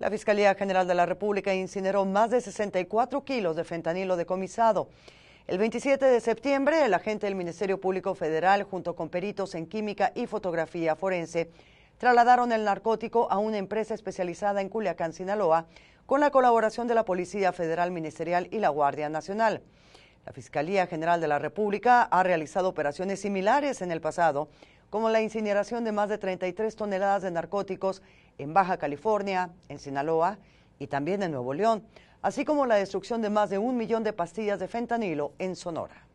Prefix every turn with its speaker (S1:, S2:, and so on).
S1: La Fiscalía General de la República incineró más de 64 kilos de fentanilo decomisado. El 27 de septiembre, el agente del Ministerio Público Federal, junto con peritos en química y fotografía forense, trasladaron el narcótico a una empresa especializada en Culiacán, Sinaloa, con la colaboración de la Policía Federal Ministerial y la Guardia Nacional. La Fiscalía General de la República ha realizado operaciones similares en el pasado como la incineración de más de 33 toneladas de narcóticos en Baja California, en Sinaloa y también en Nuevo León, así como la destrucción de más de un millón de pastillas de fentanilo en Sonora.